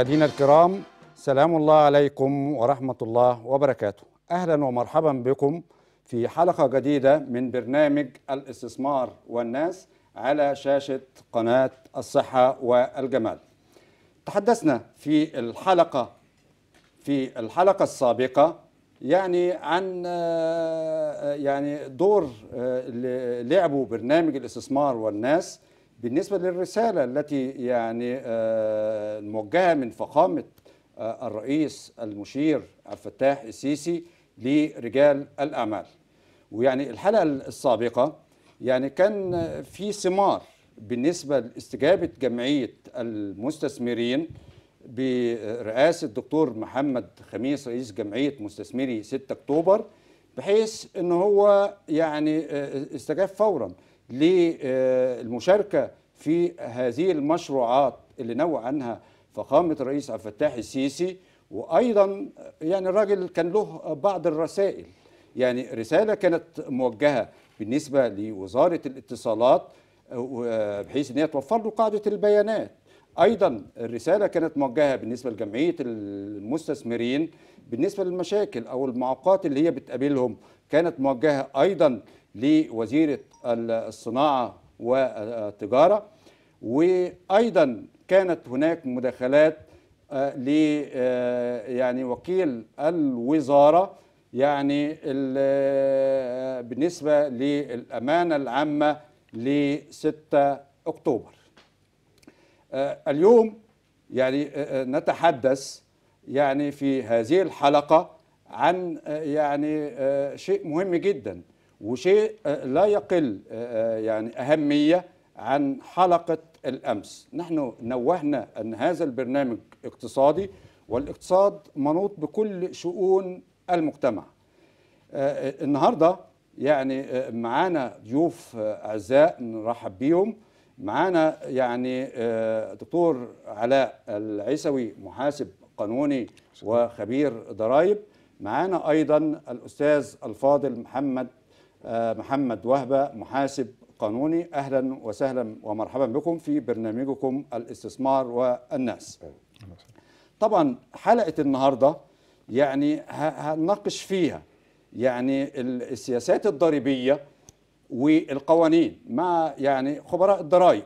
مشاهدينا الكرام سلام الله عليكم ورحمة الله وبركاته أهلا ومرحبا بكم في حلقة جديدة من برنامج الاستثمار والناس على شاشة قناة الصحة والجمال تحدثنا في الحلقة في الحلقة السابقة يعني عن يعني دور آه، لعبه برنامج الاستثمار والناس بالنسبة للرسالة التي يعني آه، الموجهة من فخامة آه، الرئيس المشير الفتاح السيسي لرجال الأعمال ويعني الحلقة السابقة يعني كان في ثمار بالنسبة لاستجابة جمعية المستثمرين برئاسة الدكتور محمد خميس رئيس جمعية مستثمري 6 أكتوبر بحيث ان هو يعني آه، استجاب فورا للمشاركه في هذه المشروعات اللي نوى عنها فخامه الرئيس عبد الفتاح السيسي وايضا يعني الراجل كان له بعض الرسائل يعني رساله كانت موجهه بالنسبه لوزاره الاتصالات بحيث ان هي توفر له قاعده البيانات ايضا الرساله كانت موجهه بالنسبه لجمعيه المستثمرين بالنسبه للمشاكل او المعوقات اللي هي بتقابلهم كانت موجهه ايضا لوزيرة الصناعة والتجارة وأيضا كانت هناك مداخلات آه، ل آه، يعني وكيل الوزارة يعني آه، بالنسبة للأمانة العامة ل 6 أكتوبر اليوم يعني نتحدث يعني في هذه الحلقة عن يعني شيء مهم جداً وشيء آه، لا يقل آه، آه، يعني أهمية عن حلقة الأمس نحن نوهنا أن هذا البرنامج اقتصادي والاقتصاد منوط بكل شؤون المجتمع النهاردة يعني معانا ضيوف أعزاء نرحب بيهم معانا يعني دكتور علاء العيسوي محاسب قانوني وخبير ضرائب معانا أيضا الأستاذ الفاضل محمد آه، محمد وهبة محاسب قانوني أهلا وسهلا ومرحبا بكم في برنامجكم الاستثمار والناس طبعا حلقة النهاردة يعني هنناقش فيها يعني السياسات الضريبية والقوانين مع يعني خبراء الضرائب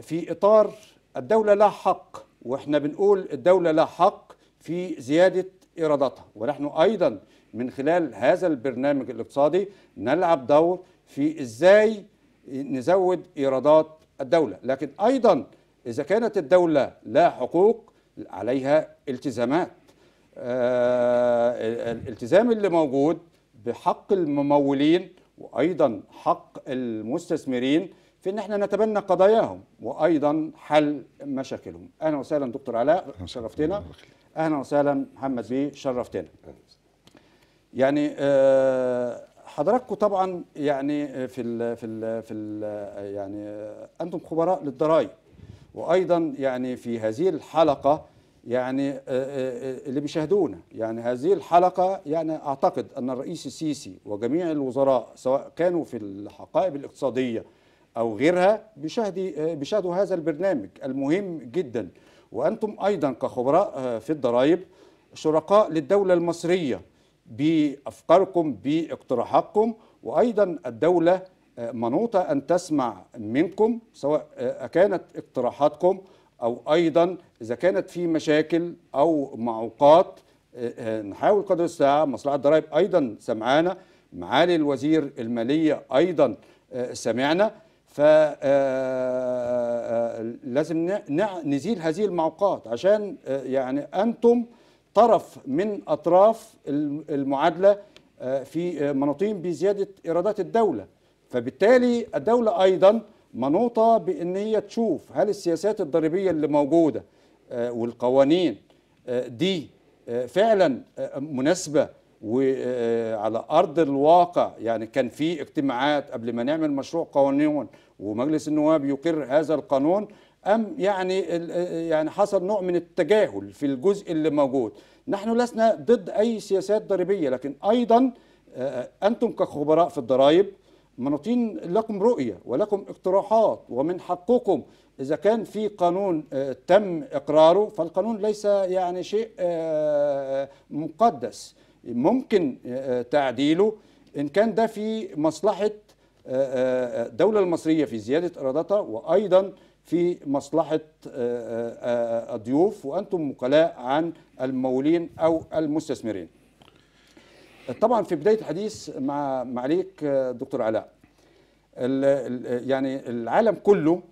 في إطار الدولة لها حق واحنا بنقول الدولة لها حق في زيادة إيراداتها ونحن أيضا من خلال هذا البرنامج الاقتصادي نلعب دور في ازاي نزود ايرادات الدوله لكن ايضا اذا كانت الدوله لا حقوق عليها التزامات آه، الالتزام اللي موجود بحق الممولين وايضا حق المستثمرين في ان احنا نتبنى قضاياهم وايضا حل مشاكلهم اهلا وسهلا دكتور علاء شرفتنا اهلا وسهلا محمد بيه شرفتنا يعني آه، حضراتكم طبعا يعني آه، في ال في ال في ال آه، يعني انتم خبراء للضرائب وايضا يعني في هذه الحلقه يعني اللي بيشاهدونا يعني هذه الحلقه يعني اعتقد ان الرئيس السيسي وجميع الوزراء سواء كانوا في الحقائب الاقتصاديه او غيرها بيشاهدي بيشاهدوا هذا البرنامج المهم جدا وانتم ايضا كخبراء في الضرائب شركاء للدوله المصريه بافكاركم باقتراحاتكم وايضا الدوله آه، منوطه ان تسمع منكم سواء آه، كانت اقتراحاتكم او ايضا اذا كانت في مشاكل او معوقات آه، نحاول قدر الساعه مصلحه الضرائب ايضا سمعانا معالي الوزير الماليه ايضا سمعنا فلازم نزيل هذه المعوقات عشان يعني انتم طرف من أطراف المعادلة آه، في آه، منوطين بزيادة إيرادات الدولة فبالتالي الدولة أيضا منوطة بأن هي تشوف هل السياسات الضريبية اللي موجودة آه، والقوانين دي فعلا مناسبة وعلى أرض الواقع يعني كان في اجتماعات قبل ما نعمل مشروع قانون ومجلس النواب يقر هذا القانون أم يعني يعني حصل نوع من التجاهل في الجزء اللي موجود نحن لسنا ضد أي سياسات ضريبية لكن أيضا أنتم كخبراء في الضرائب منوطين لكم رؤية ولكم اقتراحات ومن حقكم إذا كان في قانون تم إقراره فالقانون ليس يعني شيء مقدس ممكن تعديله إن كان ده في مصلحة الدولة المصرية في زيادة إيراداتها وأيضا في مصلحة الضيوف آه، آه، آه، وأنتم مقلاء عن الممولين أو المستثمرين طبعا في بداية الحديث مع معليك دكتور علاء يعني العالم كله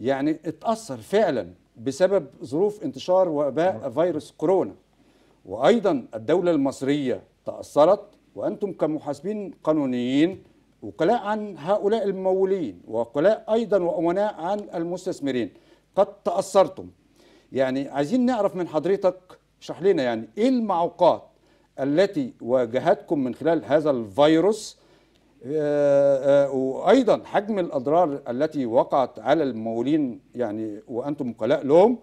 يعني اتأثر فعلا بسبب ظروف انتشار وباء نعم. فيروس كورونا وأيضا الدولة المصرية تأثرت وأنتم كمحاسبين قانونيين وقلاء عن هؤلاء الممولين وقلاء أيضا وأمناء عن المستثمرين قد تأثرتم يعني عايزين نعرف من حضرتك اشرح لنا يعني إيه المعوقات التي واجهتكم من خلال هذا الفيروس آه، آه، وأيضا حجم الأضرار التي وقعت على الممولين يعني وأنتم قلاء لهم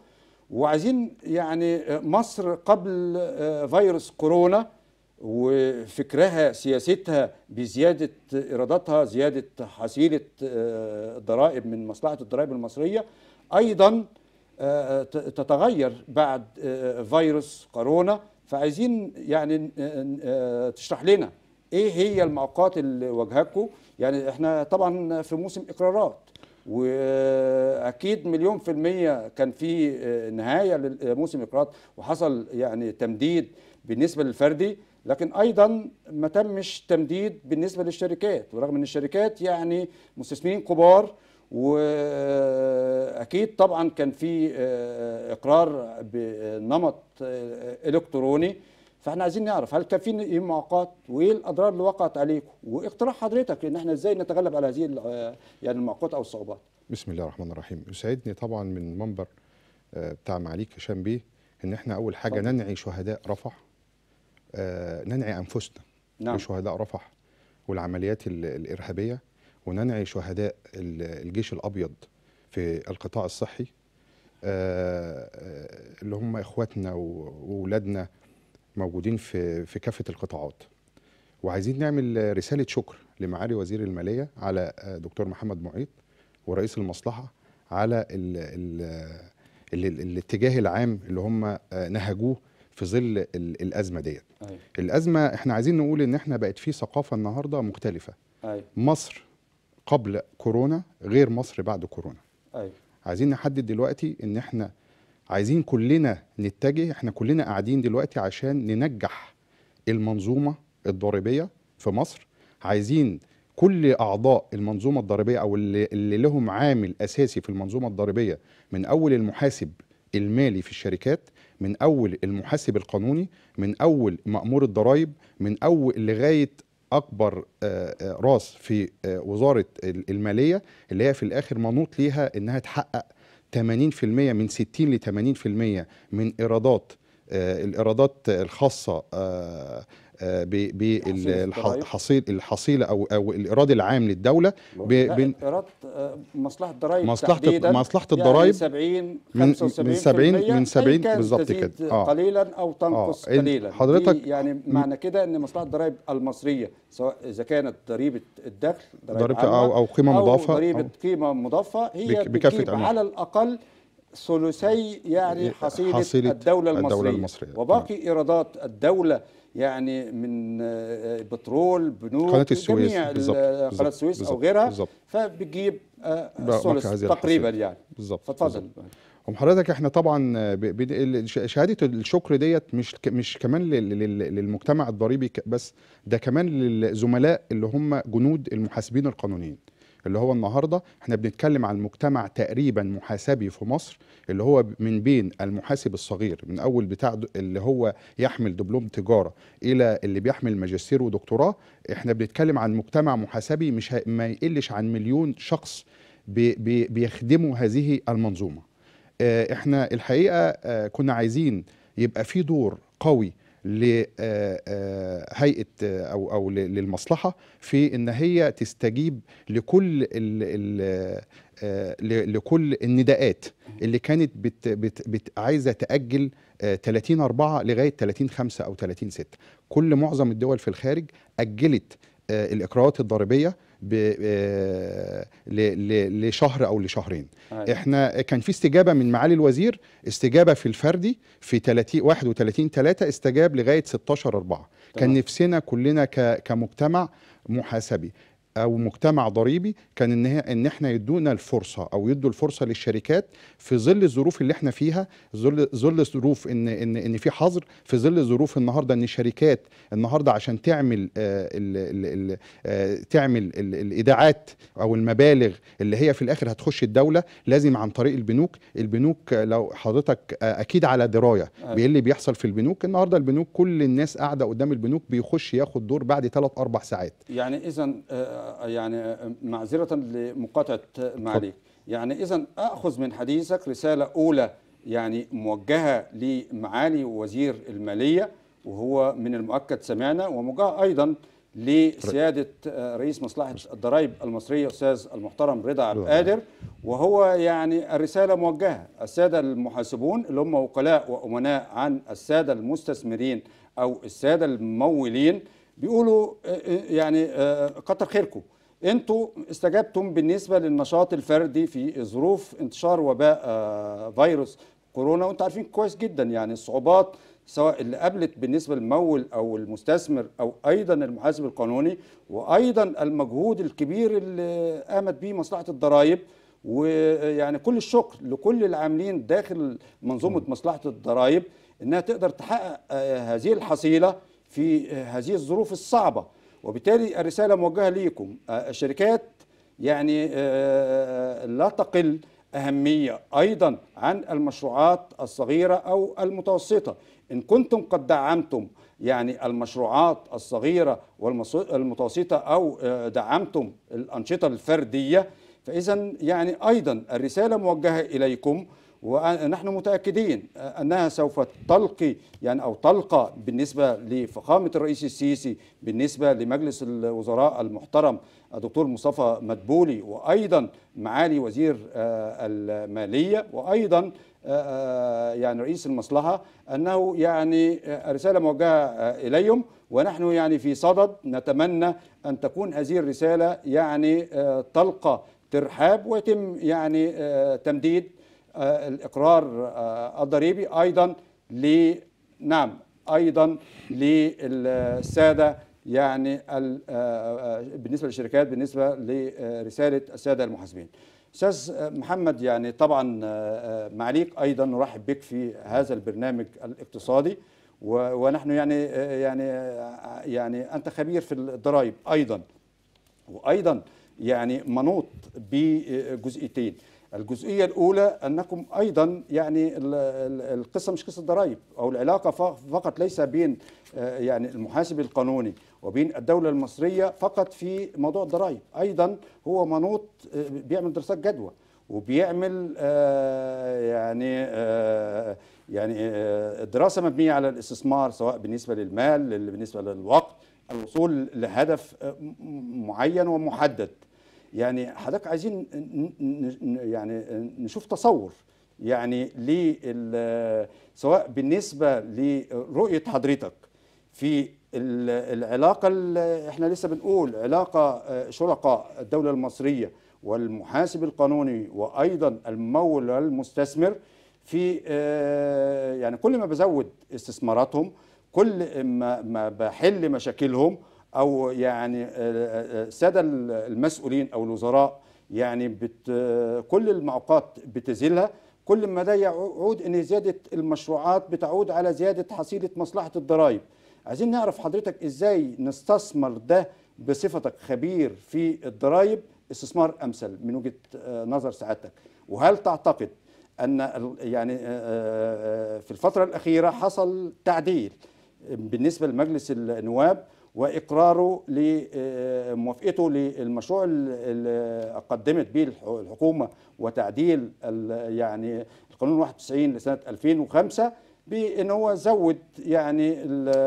وعايزين يعني مصر قبل آه، فيروس كورونا وفكرها سياستها بزيادة إيراداتها زيادة حصيلة الضرائب آه، من مصلحة الضرائب المصرية أيضا آه، تتغير بعد آه، فيروس كورونا فعايزين يعني تشرح لنا ايه هي المعوقات اللي واجهتكم يعني احنا طبعا في موسم اقرارات واكيد مليون في الميه كان في نهايه لموسم اقرارات وحصل يعني تمديد بالنسبه للفردي لكن ايضا ما تمش تمديد بالنسبه للشركات ورغم ان الشركات يعني مستثمرين كبار واكيد طبعا كان في آه، اقرار بنمط آه، الكتروني فاحنا عايزين نعرف هل كان في ايه معوقات وايه الاضرار اللي وقعت عليكم واقتراح حضرتك ان احنا ازاي نتغلب على هذه آه، يعني المعوقات او الصعوبات بسم الله الرحمن الرحيم يسعدني طبعا من منبر بتاع معاليك هشام بيه ان احنا اول حاجه طبعا. ننعي شهداء رفح آه، ننعي أنفسنا نعم. وشهداء رفح والعمليات الإرهابية وننعي شهداء الجيش الأبيض في القطاع الصحي آه، آه، اللي هم إخواتنا واولادنا موجودين في في كافة القطاعات وعايزين نعمل رسالة شكر لمعالي وزير المالية على دكتور محمد معيط ورئيس المصلحة على الـ الـ الاتجاه العام اللي هم نهجوه في ظل الأزمة ديت أيوة. الازمه احنا عايزين نقول ان احنا بقت في ثقافه النهارده مختلفه أيوة. مصر قبل كورونا غير مصر بعد كورونا أيوة. عايزين نحدد دلوقتي ان احنا عايزين كلنا نتجه احنا كلنا قاعدين دلوقتي عشان ننجح المنظومه الضريبيه في مصر عايزين كل اعضاء المنظومه الضريبيه او اللي, اللي لهم عامل اساسي في المنظومه الضريبيه من اول المحاسب المالي في الشركات من اول المحاسب القانوني من اول مامور الضرائب من اول لغايه اكبر آه، آه، راس في آه، وزاره الماليه اللي هي في الاخر منوط ليها انها تحقق 80% من 60 ل 80% من ايرادات الايرادات الخاصه بالحصيل الحصيله او او الايراد العام للدوله ايراد آه، مصلحه الضرايب مصلحه مصلحه الضرايب يعني من 70 من 70 بالظبط كده آه قليلا او تنقص آه قليلا حضرتك يعني معنى كده ان مصلحه الضرايب المصريه سواء اذا كانت ضريبه الدخل ضريبه او او قيمه مضافه او ضريبه قيمه مضافه هي بكافه على الاقل ثلثي يعني حصيلة, حصيلة الدولة المصرية, الدولة المصرية. وباقي نعم. إيرادات الدولة يعني من آه، بترول بنوك قناة السويس قناة السويس أو غيرها بالزبط. فبتجيب آه، الثلث تقريبا يعني بالظبط فتفضل حضرتك احنا طبعا شهاده الشكر ديت مش مش كمان للمجتمع الضريبي بس ده كمان للزملاء اللي هم جنود المحاسبين القانونيين اللي هو النهارده احنا بنتكلم عن مجتمع تقريبا محاسبي في مصر اللي هو من بين المحاسب الصغير من اول بتاع اللي هو يحمل دبلوم تجاره الى اللي بيحمل ماجستير ودكتوراه احنا بنتكلم عن مجتمع محاسبي مش ما يقلش عن مليون شخص بي بي بيخدموا هذه المنظومه آه، احنا الحقيقه آه، كنا عايزين يبقى في دور قوي لهيئه آه، آه، آه، او او للمصلحه في ان هي تستجيب لكل الـ الـ لكل النداءات اللي كانت بت بت بت عايزه تاجل 30 4 لغايه 30 5 او 30 6 كل معظم الدول في الخارج اجلت الاقرارات الضريبيه آه، لشهر او لشهرين أيوة. احنا كان في استجابه من معالي الوزير استجابه في الفردي في 30 31 3 استجاب لغايه 16 4 كان نفسنا كلنا كمجتمع محاسبي او مجتمع ضريبي كان ان هي ان احنا يدونا الفرصه او يدوا الفرصه للشركات في ظل الظروف اللي احنا فيها ظل ظل ظروف ان ان ان في حظر في ظل ظروف النهارده ان الشركات النهارده عشان تعمل الـ آه، ال ال آه، تعمل الايداعات او المبالغ اللي هي في الاخر هتخش الدوله لازم عن طريق البنوك البنوك لو حضرتك آه، اكيد على درايه بايه اللي بيحصل في البنوك النهارده البنوك كل الناس قاعده قدام البنوك بيخش ياخد دور بعد ثلاث اربع ساعات يعني اذا يعني آه، معذرة لمقاطعة ما عليك يعني إذا أخذ من حديثك رسالة أولى يعني موجهة لمعالي وزير المالية وهو من المؤكد سمعنا وموجهة أيضا لسيادة آه، رئيس مصلحة الضرائب المصرية أستاذ المحترم رضا عبد القادر وهو يعني الرسالة موجهة السادة المحاسبون اللي هم وكلاء وأمناء عن السادة المستثمرين أو السادة الممولين بيقولوا آه، آه، يعني آه، كتر خيركم انتوا استجبتم بالنسبه للنشاط الفردي في ظروف انتشار وباء فيروس كورونا وانتوا عارفين كويس جدا يعني الصعوبات سواء اللي قابلت بالنسبه للممول او المستثمر او ايضا المحاسب القانوني وايضا المجهود الكبير اللي قامت به مصلحه الضرائب ويعني كل الشكر لكل العاملين داخل منظومه مصلحه الضرائب انها تقدر تحقق هذه الحصيله في آه، هذه الظروف الصعبة وبالتالي الرسالة موجهة ليكم آه، الشركات يعني آه، لا تقل أهمية أيضا عن المشروعات الصغيرة أو المتوسطة إن كنتم قد دعمتم يعني المشروعات الصغيرة والمتوسطة أو دعمتم الأنشطة الفردية فإذا يعني أيضا الرسالة موجهة إليكم ونحن متأكدين أنها سوف تلقي يعني أو تلقى بالنسبة لفخامة الرئيس السيسي بالنسبة لمجلس الوزراء المحترم الدكتور مصطفى مدبولي وأيضا معالي وزير آه، المالية وأيضا آه، آه، يعني رئيس المصلحة أنه يعني رسالة موجهة إليهم ونحن يعني في صدد نتمنى أن تكون هذه الرسالة يعني تلقى ترحاب ويتم يعني تمديد آه، الاقرار آه، الضريبي ايضا ل نعم ايضا للساده يعني آه، بالنسبه للشركات بالنسبه لرساله الساده المحاسبين. استاذ محمد يعني طبعا معاليك ايضا نرحب بك في هذا البرنامج الاقتصادي ونحن يعني يعني يعني انت خبير في الضرائب ايضا وايضا يعني منوط بجزئيتين الجزئيه الاولى انكم ايضا يعني القصه مش قصه ضرائب او العلاقه فقط ليس بين آه، يعني المحاسب القانوني وبين الدوله المصريه فقط في موضوع الضرائب ايضا هو منوط آه، بيعمل دراسات جدوى وبيعمل آه، يعني يعني دراسه مبنيه على الاستثمار سواء بالنسبه للمال بالنسبه للوقت الوصول لهدف معين ومحدد يعني حضرتك عايزين يعني نشوف تصور يعني ل سواء بالنسبه لرؤيه حضرتك في العلاقه اللي احنا لسه بنقول علاقه آه، شركاء الدوله المصريه والمحاسب القانوني وايضا الممول والمستثمر في آه، يعني كل ما بزود استثماراتهم كل ما بحل مشاكلهم او يعني الساده آه، آه، آه، المسؤولين او الوزراء يعني بت كل المعوقات بتزيلها كل ما ده يعود ان زياده المشروعات بتعود على زياده حصيله مصلحه الضرائب عايزين نعرف حضرتك ازاي نستثمر ده بصفتك خبير في الضرائب استثمار امثل من وجهه نظر سعادتك وهل تعتقد ان يعني في الفتره الاخيره حصل تعديل بالنسبه لمجلس النواب واقراره لموافقته آه، للمشروع اللي قدمت به الحكومه وتعديل يعني القانون 91 لسنه 2005 بان هو زود يعني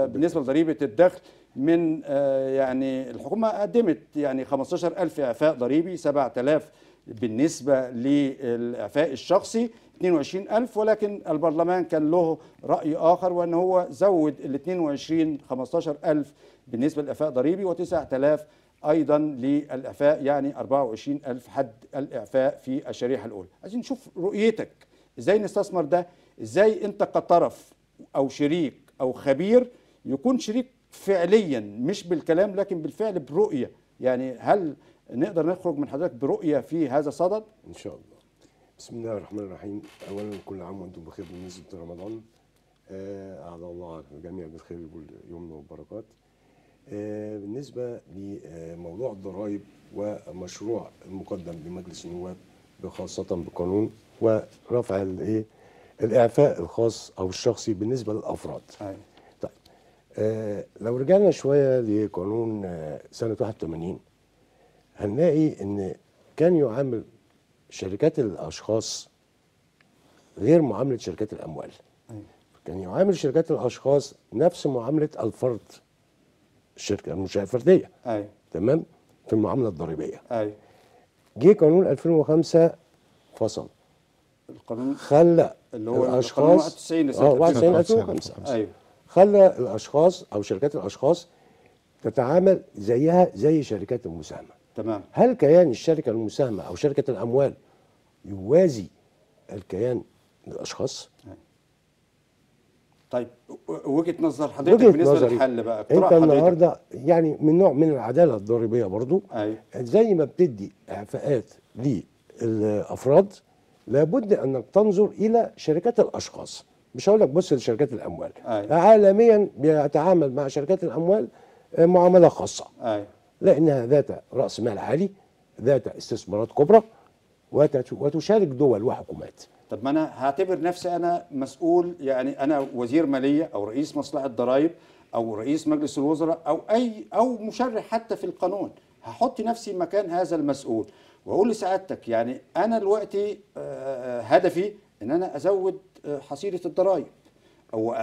بالنسبه لضريبه الدخل من آه، يعني الحكومه قدمت يعني 15000 اعفاء ضريبي 7000 بالنسبه للاعفاء الشخصي 22000 ولكن البرلمان كان له رأي آخر وأن هو زود ال 22 15000 بالنسبة للإعفاء ضريبي و9000 أيضا للإعفاء يعني 24000 حد الإعفاء في الشريحة الأولى عايزين نشوف رؤيتك إزاي نستثمر ده إزاي أنت كطرف أو شريك أو خبير يكون شريك فعليا مش بالكلام لكن بالفعل برؤية يعني هل نقدر نخرج من حضرتك برؤية في هذا الصدد؟ إن شاء الله بسم الله الرحمن الرحيم أولا كل عام وأنتم بخير بمناسبة رمضان آه، أعد الله جميع بالخير واليمن وبركات آه، بالنسبة لموضوع الضرائب ومشروع المقدم لمجلس النواب بخاصه بقانون ورفع الايه الاعفاء الخاص او الشخصي بالنسبة للافراد. أيوة. طيب آه، لو رجعنا شوية لقانون آه، سنة 81 هنلاقي ان كان يعامل شركات الاشخاص غير معاملة شركات الاموال. أيوة. كان يعامل شركات الاشخاص نفس معاملة الفرد. الشركه المنشاه الفرديه ايوه تمام في المعامله الضريبيه ايوه جه قانون 2005 فصل القانون خلى اللي هو الاشخاص 91 2005 آه، ايوه خلى الاشخاص او شركات الاشخاص تتعامل زيها زي شركات المساهمه تمام هل كيان الشركه المساهمه او شركه الاموال يوازي الكيان الاشخاص؟ أيوه. طيب وجهه نظر حضرتك بالنسبه نظري. للحل بقى انت النهارده يعني من نوع من العداله الضريبيه برضو أي. أيوه. زي ما بتدي اعفاءات للافراد لابد انك تنظر الى شركات الاشخاص مش هقول لك بص لشركات الاموال أي. أيوه. عالميا بيتعامل مع شركات الاموال آه، معامله خاصه أي. أيوه. لانها ذات راس مال عالي ذات استثمارات كبرى وتشارك دول وحكومات طب ما انا هعتبر نفسي انا مسؤول يعني انا وزير ماليه او رئيس مصلحه ضرائب او رئيس مجلس الوزراء او اي او مشرع حتى في القانون هحط نفسي مكان هذا المسؤول واقول لسعادتك يعني انا دلوقتي آه، آه، هدفي ان انا ازود آه، حصيله الضرائب او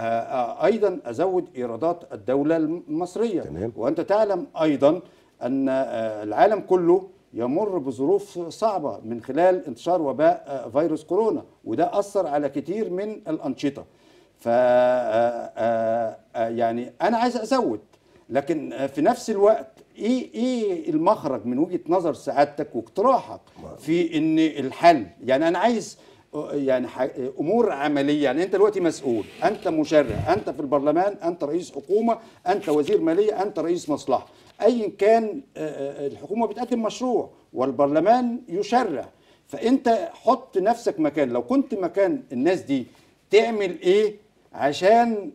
ايضا ازود ايرادات الدوله المصريه تمام. وانت تعلم ايضا ان العالم كله يمر بظروف صعبة من خلال انتشار وباء فيروس كورونا وده أثر على كتير من الأنشطة ف آه، آه، آه، يعني أنا عايز أزود لكن في نفس الوقت ايه ايه المخرج من وجهه نظر سعادتك واقتراحك في ان الحل يعني انا عايز يعني امور عمليه يعني انت دلوقتي مسؤول انت مشرع انت في البرلمان انت رئيس حكومه انت وزير ماليه انت رئيس مصلحه ايا كان آه، آه، الحكومه بتقدم مشروع والبرلمان يشرع فانت حط نفسك مكان لو كنت مكان الناس دي تعمل ايه عشان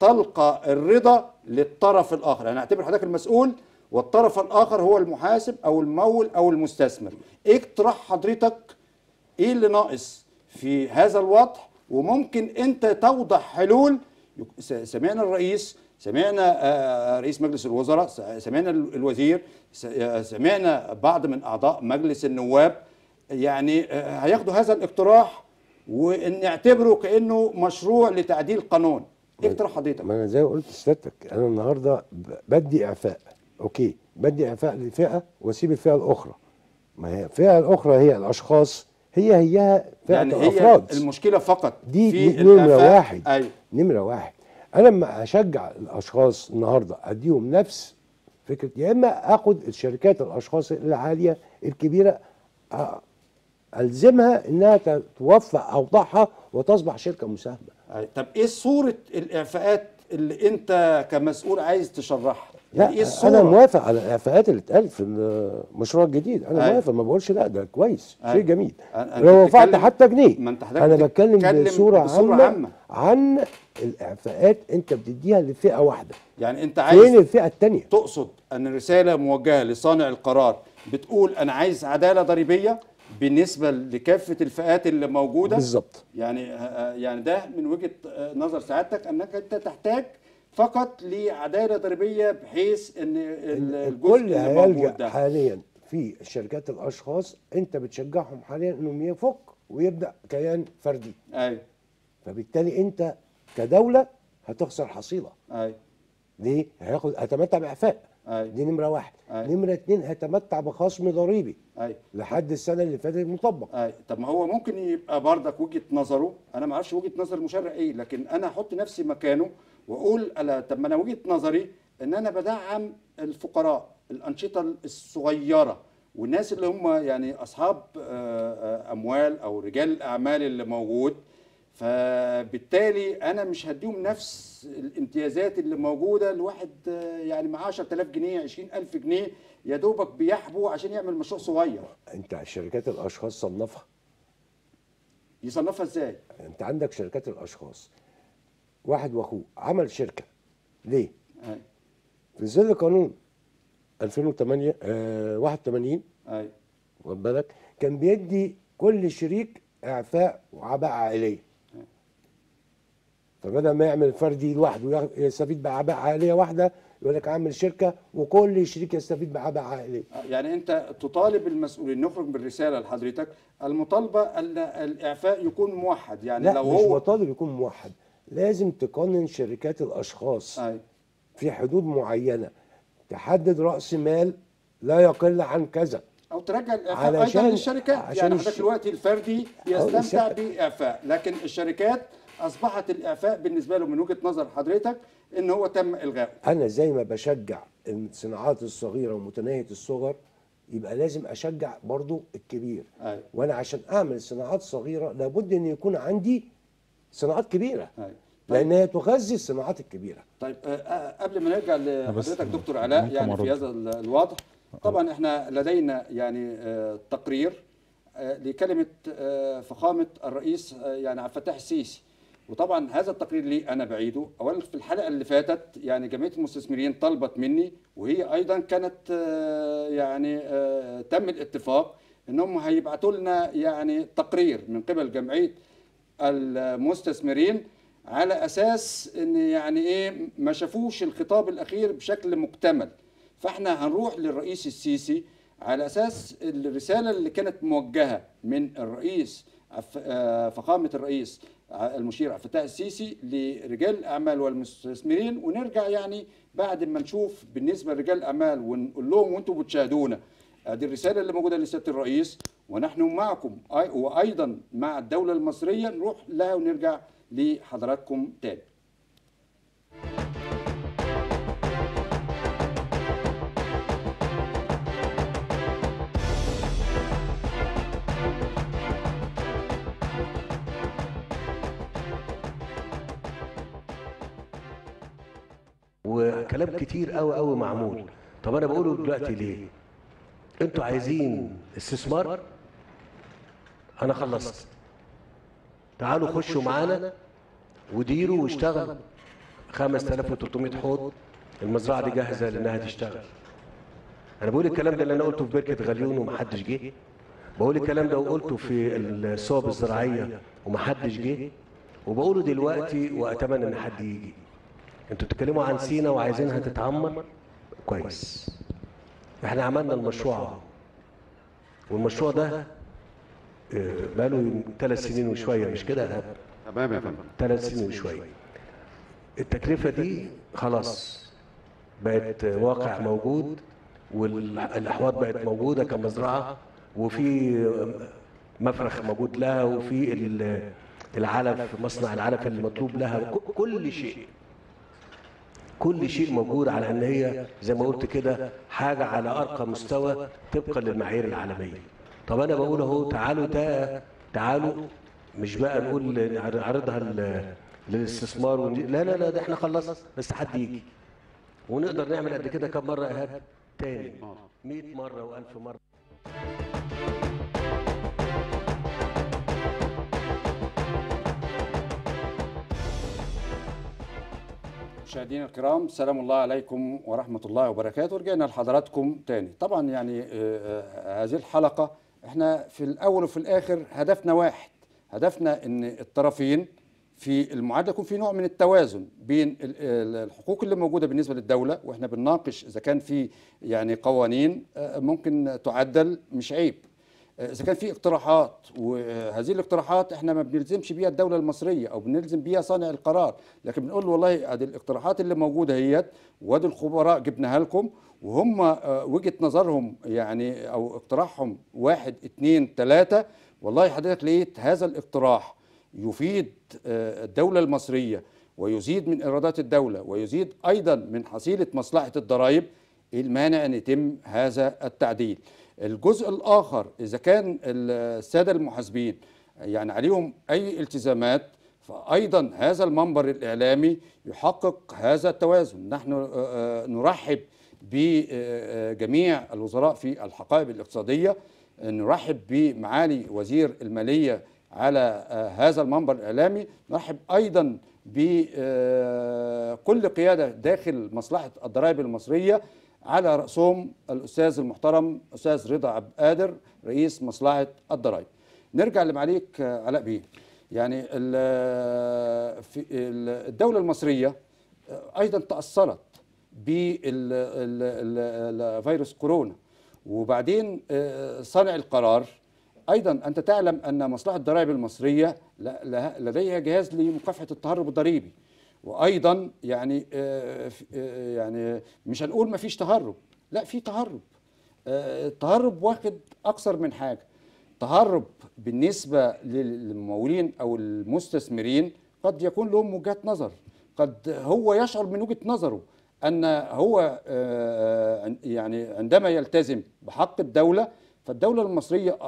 تلقى الرضا للطرف الاخر انا اعتبر حضرتك المسؤول والطرف الاخر هو المحاسب او الممول او المستثمر اقترح حضرتك ايه اللي ناقص في هذا الوضع وممكن انت توضح حلول سمعنا الرئيس سمعنا آه، آه، رئيس مجلس الوزراء سمعنا الوزير آه، سمعنا بعض من اعضاء مجلس النواب يعني هياخدوا هذا الاقتراح ونعتبره كانه مشروع لتعديل قانون ايه اقتراح حضرتك ما انا زي ما قلت لسيادتك انا النهارده بدي اعفاء اوكي بدي اعفاء لفئه واسيب الفئه الاخرى ما هي الفئه الاخرى هي الاشخاص هي هي فئه يعني الافراد هي المشكله فقط دي, دي نمره واحد أيوه. نمره واحد انا لما اشجع الاشخاص النهارده اديهم نفس فكره يا اما اخد الشركات الاشخاص العاليه الكبيره الزمها انها توفق اوضاعها وتصبح شركه مساهمه. طب ايه صوره الاعفاءات اللي انت كمسؤول عايز تشرحها؟ لا ايه الصورة؟ انا موافق على الاعفاءات اللي اتقال في المشروع الجديد انا أي. موافق ما بقولش لا ده كويس أي. شيء جميل لو وفعت حتى جنيه ما انت انا بتكلم بصوره, بصورة عامة, عامه عن الاعفاءات انت بتديها لفئه واحده يعني انت عايز فين الفئه الثانيه تقصد ان الرساله موجهه لصانع القرار بتقول انا عايز عداله ضريبيه بالنسبه لكافه الفئات اللي موجوده بالظبط يعني آه، آه، يعني ده من وجهه آه، نظر سعادتك انك انت تحتاج فقط لعداله ضريبيه بحيث ان الجزء اللي موجود ده حاليا في الشركات الاشخاص انت بتشجعهم حاليا انهم يفك ويبدا كيان فردي ايوه فبالتالي انت كدوله هتخسر حصيله ايوه ليه؟ هياخد هتمتع باعفاء أيوة. دي نمره واحد أيوة. نمره اتنين هتمتع بخصم ضريبي أيوة. لحد السنه اللي فاتت مطبق أيوة. طب ما هو ممكن يبقى بردك وجهه نظره انا ما اعرفش وجهه نظر المشرع ايه لكن انا احط نفسي مكانه واقول الا طب ما انا وجهه نظري ان انا بدعم الفقراء الانشطه الصغيره والناس اللي هم يعني اصحاب آه، آه، اموال او رجال الاعمال اللي موجود فبالتالي انا مش هديهم نفس الامتيازات اللي موجوده لواحد يعني معاه 10000 جنيه 20000 جنيه يا دوبك بيحبو عشان يعمل مشروع صغير انت شركات الاشخاص صنفها يصنفها ازاي انت عندك شركات الاشخاص واحد واخوه عمل شركه ليه أي. في ظل قانون 2008 آه 81 ايوه واخد بالك كان بيدي كل شريك اعفاء وعباءه عائليه فبدل ما يعمل الفردي لوحده يستفيد بعباءة عائلية واحدة يقول لك اعمل شركه وكل شريك يستفيد بعباءة عائلية يعني انت تطالب المسؤولين نخرج بالرساله لحضرتك المطالبه ان الاعفاء يكون موحد يعني لا لو مش هو مطالب يكون موحد لازم تقنن شركات الاشخاص أي. في حدود معينه تحدد راس مال لا يقل عن كذا او ترجع الاعفاء ايضا للشركات يعني حضرتك دلوقتي الفردي يستمتع باعفاء لكن الشركات اصبحت الاعفاء بالنسبه له من وجهه نظر حضرتك ان هو تم الغائه انا زي ما بشجع الصناعات الصغيره ومتناهيه الصغر يبقى لازم اشجع برضو الكبير أيوة. وانا عشان اعمل صناعات صغيره لابد ان يكون عندي صناعات كبيره أيوة. طيب. لان هي تغذي الصناعات الكبيره طيب أه, آه، قبل ما نرجع لحضرتك دكتور علاء يعني في هذا الوضع طبعا احنا لدينا يعني آه، تقرير آه، لكلمه فخامه الرئيس يعني عبد الفتاح السيسي وطبعا هذا التقرير ليه انا بعيده اولا في الحلقه اللي فاتت يعني جمعيه المستثمرين طلبت مني وهي ايضا كانت آه، يعني آه، تم الاتفاق انهم هيبعتوا لنا يعني تقرير من قبل جمعيه المستثمرين على اساس ان يعني ايه ما شافوش الخطاب الاخير بشكل مكتمل فاحنا هنروح للرئيس السيسي على اساس الرساله اللي كانت موجهه من الرئيس آه، فخامه الرئيس المشير عبد الفتاح السيسي لرجال الاعمال والمستثمرين ونرجع يعني بعد ما نشوف بالنسبه لرجال الاعمال ونقول لهم وانتم بتشاهدونا هذه الرساله اللي موجوده لسياده الرئيس ونحن معكم وايضا مع الدوله المصريه نروح لها ونرجع لحضراتكم تاني وكلام كتير قوي قوي معمول طب انا بقوله دلوقتي ليه انتوا عايزين استثمار انا خلصت تعالوا خشوا معانا وديروا واشتغلوا 5300 حوض المزرعه دي جاهزه لانها تشتغل انا بقول الكلام ده اللي انا قلته في بركه غليون ومحدش جه بقول الكلام ده وقلته في الصواب الزراعيه ومحدش جه وبقوله دلوقتي واتمنى ان حد يجي انتوا بتتكلموا عن سينا وعايزينها تتعمر كويس احنا عملنا المشروع اهو والمشروع ده آه، بقاله ثلاث سنين وشويه مش كده تمام يا فندم ثلاث سنين وشويه التكلفه دي خلاص بقت واقع موجود والاحواض بقت موجوده كمزرعه وفي مفرخ موجود لها وفي العلف مصنع العلف اللي مطلوب لها كل شيء كل شيء موجود على ان هي زي ما قلت كده حاجه على ارقى مستوى طبقا للمعايير العالميه طب انا بقول اهو تعالوا ده تعالوا مش بقى نقول نعرضها للاستثمار لا لا لا ده احنا خلصنا بس حد يجي ونقدر نعمل قد كده كم مره ايهاب تاني 100 مره و1000 مره مشاهدينا الكرام سلام الله عليكم ورحمة الله وبركاته رجعنا لحضراتكم تاني طبعا يعني آه، آه، هذه الحلقة احنا في الأول وفي الآخر هدفنا واحد هدفنا أن الطرفين في المعادلة يكون في نوع من التوازن بين الحقوق اللي موجودة بالنسبة للدولة واحنا بنناقش إذا كان في يعني قوانين آه، ممكن تعدل مش عيب اذا كان في اقتراحات وهذه الاقتراحات احنا ما بنلزمش بيها الدوله المصريه او بنلزم بيها صانع القرار لكن بنقول له والله ادي الاقتراحات اللي موجوده اهيت وادي الخبراء جبناها لكم وهم آه، وجهه نظرهم يعني او اقتراحهم واحد اثنين ثلاثه والله حضرتك لقيت هذا الاقتراح يفيد آه، الدوله المصريه ويزيد من ايرادات الدوله ويزيد ايضا من حصيله مصلحه الضرائب المانع ان يتم هذا التعديل الجزء الآخر إذا كان السادة المحاسبين يعني عليهم أي التزامات فأيضا هذا المنبر الإعلامي يحقق هذا التوازن نحن آه، آه، نرحب بجميع الوزراء في الحقائب الاقتصادية نرحب بمعالي وزير المالية على آه، هذا المنبر الإعلامي نرحب أيضا بكل قيادة داخل مصلحة الضرائب المصرية على رأسهم الأستاذ المحترم أستاذ رضا عبد القادر رئيس مصلحة الضرائب نرجع لمعاليك علاء بيه يعني في الدولة المصرية أيضا تأثرت بفيروس كورونا وبعدين آه، صانع القرار ايضا انت تعلم ان مصلحه الضرائب المصريه لديها جهاز لمكافحه التهرب الضريبي وايضا يعني آه، آه، يعني مش هنقول ما فيش تهرب لا في تهرب التهرب آه، واخد اكثر من حاجه تهرب بالنسبه للممولين او المستثمرين قد يكون لهم وجهات نظر قد هو يشعر من وجهه نظره ان هو يعني عندما يلتزم بحق الدوله فالدوله المصريه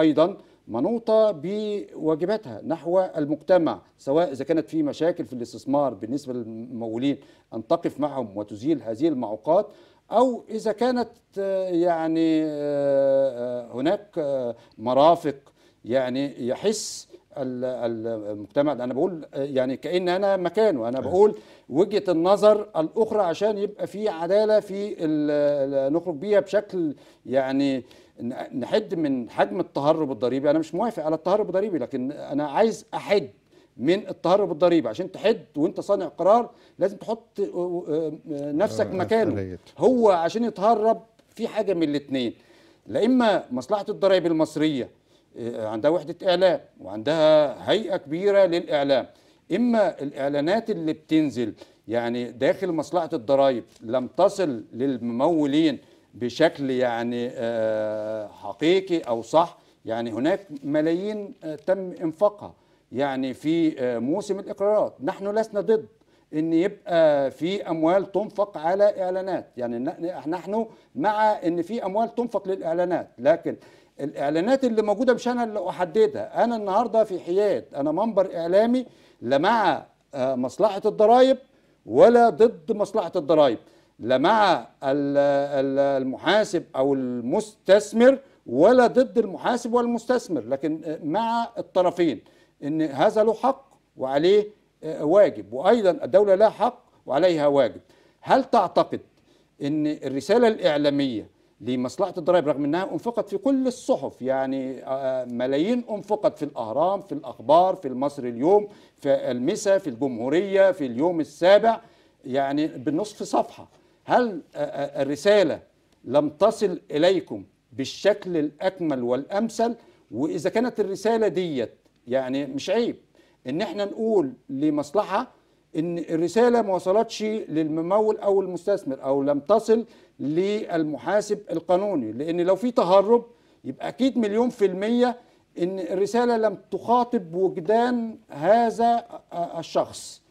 ايضا منوطة بواجباتها نحو المجتمع سواء إذا كانت في مشاكل في الاستثمار بالنسبة للممولين أن تقف معهم وتزيل هذه المعوقات أو إذا كانت آه، يعني آه، آه، هناك مرافق يعني يحس المجتمع ده انا بقول يعني كان انا مكانه انا أيوه. بقول وجهه النظر الاخرى عشان يبقى في عداله في نخرج بيها بشكل يعني نحد من حجم التهرب الضريبي انا مش موافق على التهرب الضريبي لكن انا عايز احد من التهرب الضريبي عشان تحد وانت صانع قرار لازم تحط آه، آه، آه، نفسك مكانه هو عشان يتهرب في حاجه من الاثنين لا اما مصلحه الضرائب المصريه عندها وحده اعلام وعندها هيئه كبيره للاعلام اما الاعلانات اللي بتنزل يعني داخل مصلحه الضرائب لم تصل للممولين بشكل يعني آه، حقيقي أو صح يعني هناك ملايين آه، تم إنفاقها يعني في آه، موسم الإقرارات نحن لسنا ضد ان يبقى في اموال تنفق على اعلانات يعني نحن مع ان في اموال تنفق للاعلانات لكن الاعلانات اللي موجوده مش انا اللي احددها انا النهارده في حياد انا منبر اعلامي لا مع مصلحه الضرايب ولا ضد مصلحه الضرايب لا مع المحاسب او المستثمر ولا ضد المحاسب والمستثمر لكن مع الطرفين ان هذا له حق وعليه آه، واجب وايضا الدوله لها حق وعليها واجب هل تعتقد ان الرساله الاعلاميه لمصلحه الضرائب رغم انها انفقت في كل الصحف يعني آه، ملايين انفقت في الاهرام في الاخبار في المصري اليوم في المسا في الجمهوريه في اليوم السابع يعني بنصف صفحه هل آه، آه، الرسالة لم تصل إليكم بالشكل الأكمل والأمثل وإذا كانت الرسالة ديت يعني مش عيب إن إحنا نقول لمصلحة إن الرسالة ما وصلتش للممول أو المستثمر أو لم تصل للمحاسب القانوني لأن لو في تهرب يبقى أكيد مليون في المية إن الرسالة لم تخاطب وجدان هذا آه، الشخص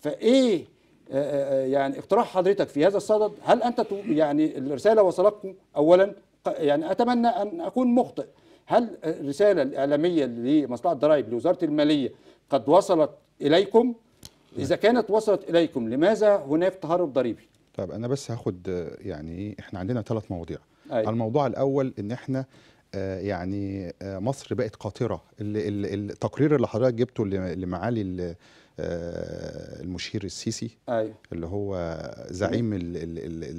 فإيه آه، آه، آه، يعني اقتراح حضرتك في هذا الصدد هل انت يعني الرساله وصلتكم اولا يعني اتمنى ان اكون مخطئ هل الرساله الاعلاميه لمصلحه الضرائب لوزاره الماليه قد وصلت اليكم نعم. اذا كانت وصلت اليكم لماذا هناك تهرب ضريبي طيب انا بس هاخد يعني احنا عندنا ثلاث مواضيع أيوة. الموضوع الاول ان احنا يعني مصر بقت قاطره التقرير اللي حضرتك جبته لمعالي آه، المشير السيسي أيوة. اللي هو زعيم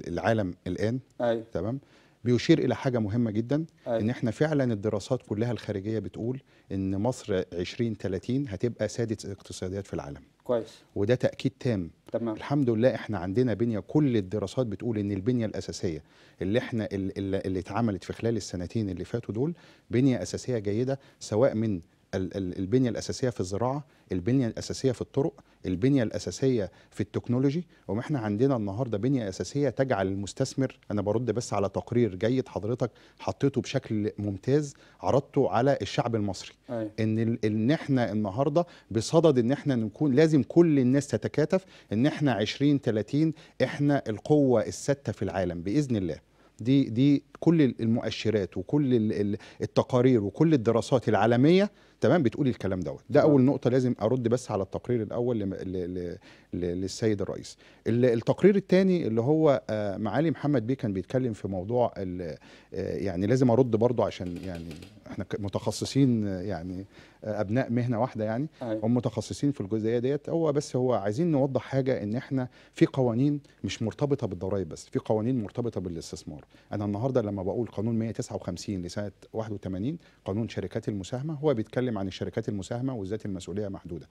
العالم الان أيوة. تمام بيشير الى حاجه مهمه جدا أي. أيوه. ان احنا فعلا الدراسات كلها الخارجيه بتقول ان مصر 2030 هتبقى سادس اقتصاديات في العالم كويس وده تاكيد تام تمام الحمد لله احنا عندنا بنيه كل الدراسات بتقول ان البنيه الاساسيه اللي احنا اللي, اللي اتعملت في خلال السنتين اللي فاتوا دول بنيه اساسيه جيده سواء من البنيه الاساسيه في الزراعه البنيه الاساسيه في الطرق البنيه الاساسيه في التكنولوجي وما احنا عندنا النهارده بنيه اساسيه تجعل المستثمر انا برد بس على تقرير جيد حضرتك حطيته بشكل ممتاز عرضته على الشعب المصري أي. أيوة. ان ان احنا النهارده بصدد ان احنا نكون لازم كل الناس تتكاتف ان احنا 20 30 احنا القوه السادسه في العالم باذن الله دي دي كل المؤشرات وكل التقارير وكل الدراسات العالميه تمام بتقول الكلام دوت ده اول نقطه لازم ارد بس على التقرير الاول للسيد الرئيس التقرير الثاني اللي هو آه، معالي محمد بيه كان بيتكلم في موضوع آه، يعني لازم ارد برضه عشان يعني احنا متخصصين آه، يعني آه، ابناء مهنه واحده يعني أيوة. هم متخصصين في الجزئيه ديت هو بس هو عايزين نوضح حاجه ان احنا في قوانين مش مرتبطه بالضرائب بس في قوانين مرتبطه بالاستثمار انا النهارده لما بقول قانون 159 لسنه 81 قانون شركات المساهمه هو بيتكلم عن الشركات المساهمه وذات المسؤوليه محدوده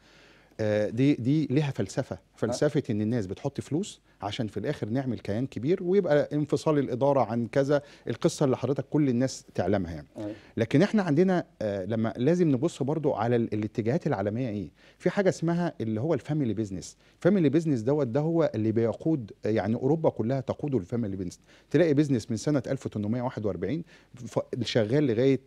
آه، دي دي ليها فلسفه آه. فلسفه ان الناس بتحط فلوس عشان في الاخر نعمل كيان كبير ويبقى انفصال الاداره عن كذا القصه اللي حضرتك كل الناس تعلمها يعني آه. لكن احنا عندنا لما لازم نبص برضو على الاتجاهات العالميه ايه في حاجه اسمها اللي هو الفاميلي بيزنس فاميلي بيزنس دوت ده هو اللي بيقود يعني اوروبا كلها تقوده الفاميلي بيزنس تلاقي بيزنس من سنه 1841 شغال لغايه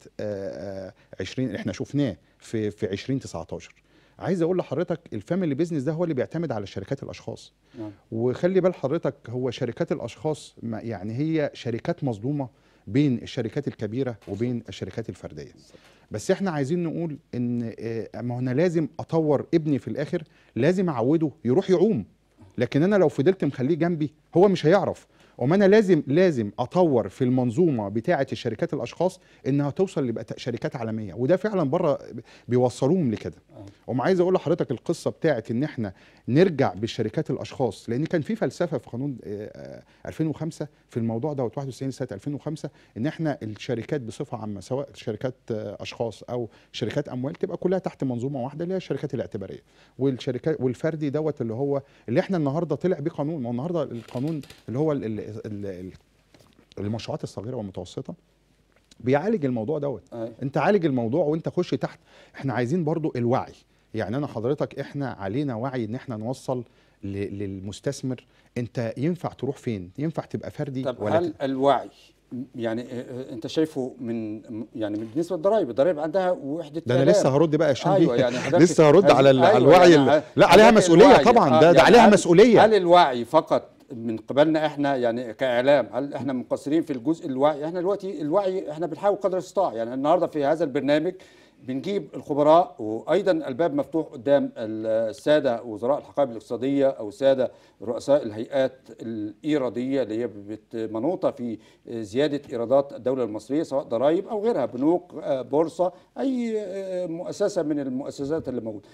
20 احنا شفناه في في 2019 عايز اقول لحضرتك الفاميلي بيزنس ده هو اللي بيعتمد على شركات الاشخاص نعم. وخلي بال حضرتك هو شركات الاشخاص يعني هي شركات مصدومه بين الشركات الكبيره وبين الشركات الفرديه بس احنا عايزين نقول ان آه، ما انا لازم اطور ابني في الاخر لازم اعوده يروح يعوم لكن انا لو فضلت مخليه جنبي هو مش هيعرف وما انا لازم لازم اطور في المنظومه بتاعه الشركات الاشخاص انها توصل لبقى شركات عالميه وده فعلا بره بيوصلوهم لكده آه. وما عايز اقول لحضرتك القصه بتاعه ان احنا نرجع بالشركات الاشخاص لان كان في فلسفه في قانون 2005 آه، آه، في الموضوع دوت 91 سنه 2005 ان احنا الشركات بصفه عامه سواء شركات اشخاص او شركات اموال تبقى كلها تحت منظومه واحده اللي هي الشركات الاعتباريه والشركات والفردي دوت اللي هو اللي احنا النهارده طلع بيه قانون ما النهارده القانون اللي هو المشروعات الصغيره والمتوسطه بيعالج الموضوع دوت انت عالج الموضوع وانت خش تحت احنا عايزين برضو الوعي يعني انا حضرتك احنا علينا وعي ان احنا نوصل للمستثمر انت ينفع تروح فين ينفع تبقى فردي طب ولا هل الوعي يعني آه، آه، انت شايفه من يعني بالنسبه للضرايب الضرايب عندها وحده ده انا لسه هرد بقى عشان أيوة يعني لسه هرد على أيوة الوعي يعني لا عليها مسؤوليه الوعي. طبعا ده, آه، يعني ده عليها مسؤوليه هل الوعي فقط من قبلنا احنا يعني كاعلام هل احنا مقصرين في الجزء الوعي احنا دلوقتي الوعي احنا بنحاول قدر الاستطاع يعني النهارده في هذا البرنامج بنجيب الخبراء وايضا الباب مفتوح قدام الساده وزراء الحقائب الاقتصاديه او الساده رؤساء الهيئات الايراديه اللي هي منوطه في زياده ايرادات الدوله المصريه سواء ضرائب او غيرها بنوك بورصه اي مؤسسه من المؤسسات اللي موجوده